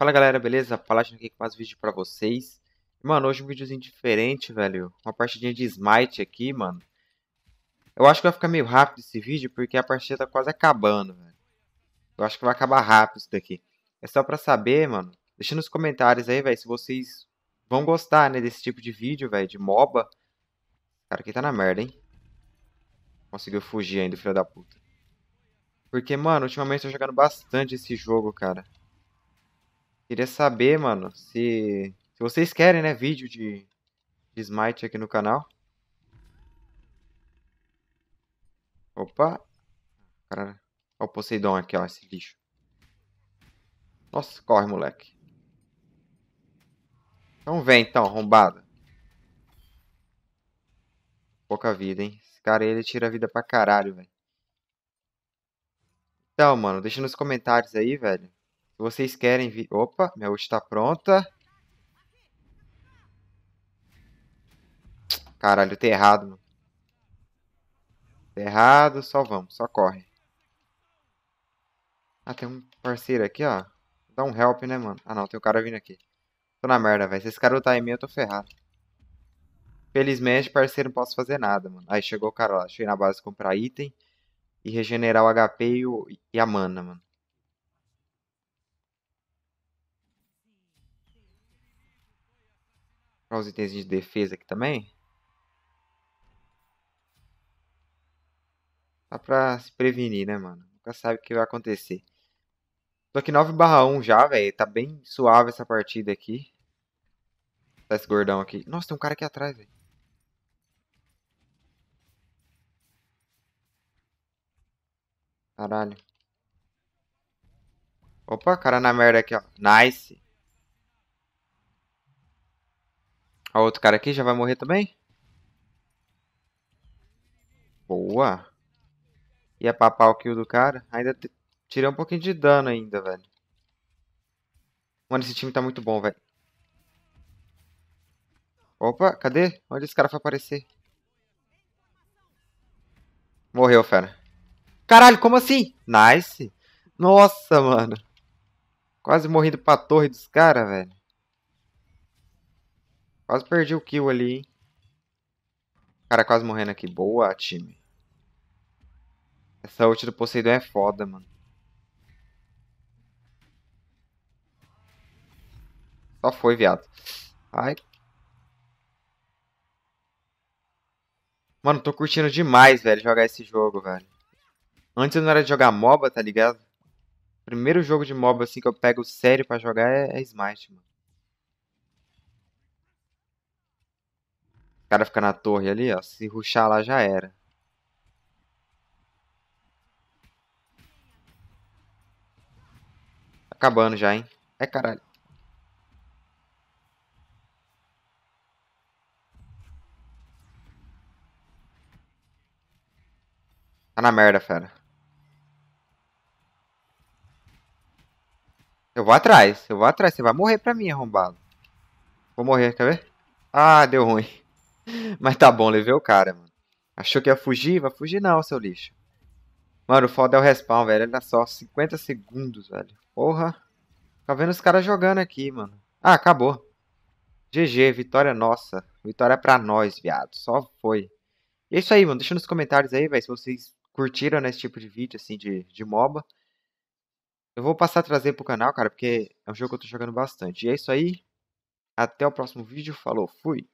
Fala galera, beleza? Palácio aqui com mais vídeo pra vocês. Mano, hoje um videozinho diferente, velho. Uma partidinha de Smite aqui, mano. Eu acho que vai ficar meio rápido esse vídeo, porque a partida tá quase acabando, velho. Eu acho que vai acabar rápido isso daqui. É só pra saber, mano. Deixa nos comentários aí, velho, se vocês vão gostar, né, desse tipo de vídeo, velho, de MOBA. Cara, aqui tá na merda, hein? Conseguiu fugir ainda, filho da puta. Porque, mano, ultimamente eu tô jogando bastante esse jogo, cara. Queria saber, mano, se, se vocês querem, né, vídeo de, de Smite aqui no canal. Opa. Cara, o Poseidon aqui, ó, esse lixo. Nossa, corre, moleque. Então vem, então, arrombado. Pouca vida, hein. Esse cara aí, ele tira a vida pra caralho, velho. Então, mano, deixa nos comentários aí, velho. Vocês querem vir... Opa, minha ult tá pronta. Caralho, tá errado, mano. Tá errado, só vamos, só corre. Ah, tem um parceiro aqui, ó. Dá um help, né, mano? Ah, não, tem um cara vindo aqui. Tô na merda, velho. Se esse cara lutar em mim, eu tô ferrado. Felizmente, parceiro, não posso fazer nada, mano. Aí chegou o cara lá. Cheguei na base comprar item e regenerar o HP e, o... e a mana, mano. para os itens de defesa aqui também. Dá pra se prevenir, né, mano? Nunca sabe o que vai acontecer. Tô aqui 9 barra 1 já, velho. Tá bem suave essa partida aqui. Tá esse gordão aqui. Nossa, tem um cara aqui atrás, velho. Caralho. Opa, cara na merda aqui, ó. Nice. outro cara aqui já vai morrer também? Boa. Ia é papar o kill do cara. Ainda tirei um pouquinho de dano ainda, velho. Mano, esse time tá muito bom, velho. Opa, cadê? Onde esse cara foi aparecer? Morreu, fera. Caralho, como assim? Nice. Nossa, mano. Quase morrendo pra torre dos caras, velho. Quase perdi o kill ali, hein? O cara quase morrendo aqui. Boa, time. Essa ult do Poseidon é foda, mano. Só foi, viado. Ai. Mano, tô curtindo demais, velho, jogar esse jogo, velho. Antes eu não era de jogar MOBA, tá ligado? Primeiro jogo de MOBA, assim, que eu pego sério pra jogar é, é Smite, mano. O cara fica na torre ali, ó. Se ruxar lá já era. Acabando já, hein? É caralho. Tá na merda, fera. Eu vou atrás, eu vou atrás. Você vai morrer pra mim, arrombado. Vou morrer, quer ver? Ah, deu ruim. Mas tá bom, levei o cara, mano. Achou que ia fugir? Vai fugir não, seu lixo. Mano, o foda é o respawn, velho. Olha é só, 50 segundos, velho. Porra. Tá vendo os caras jogando aqui, mano. Ah, acabou. GG, vitória nossa. Vitória pra nós, viado. Só foi. E é isso aí, mano. Deixa nos comentários aí, velho, se vocês curtiram né, esse tipo de vídeo, assim, de, de MOBA. Eu vou passar a trazer pro canal, cara, porque é um jogo que eu tô jogando bastante. E é isso aí. Até o próximo vídeo. Falou, fui.